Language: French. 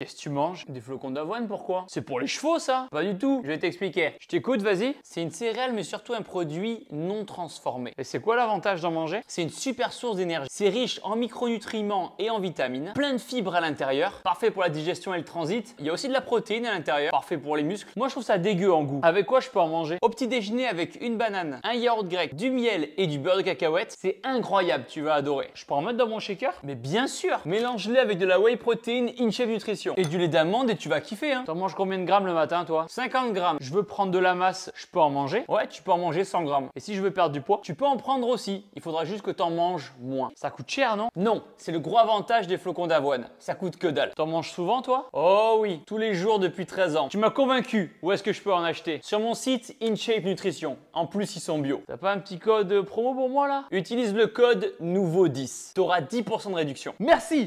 Qu'est-ce que tu manges Des flocons d'avoine, pourquoi C'est pour les chevaux, ça Pas du tout, je vais t'expliquer. Je t'écoute, vas-y. C'est une céréale, mais surtout un produit non transformé. Et c'est quoi l'avantage d'en manger C'est une super source d'énergie. C'est riche en micronutriments et en vitamines, plein de fibres à l'intérieur, parfait pour la digestion et le transit. Il y a aussi de la protéine à l'intérieur, parfait pour les muscles. Moi, je trouve ça dégueu en goût. Avec quoi je peux en manger Au petit déjeuner, avec une banane, un yaourt grec, du miel et du beurre de cacahuète, c'est incroyable, tu vas adorer. Je peux en mettre dans mon shaker Mais bien sûr Mélange-les avec de la whey protéine InShape Nutrition. Et du lait d'amande et tu vas kiffer. Hein. T'en manges combien de grammes le matin, toi 50 grammes. Je veux prendre de la masse, je peux en manger. Ouais, tu peux en manger 100 grammes. Et si je veux perdre du poids, tu peux en prendre aussi. Il faudra juste que t'en manges moins. Ça coûte cher, non Non, c'est le gros avantage des flocons d'avoine. Ça coûte que dalle. T'en manges souvent, toi Oh oui, tous les jours depuis 13 ans. Tu m'as convaincu. Où est-ce que je peux en acheter Sur mon site InShape Nutrition. En plus, ils sont bio. T'as pas un petit code promo pour moi là Utilise le code nouveau 10. T'auras 10% de réduction. Merci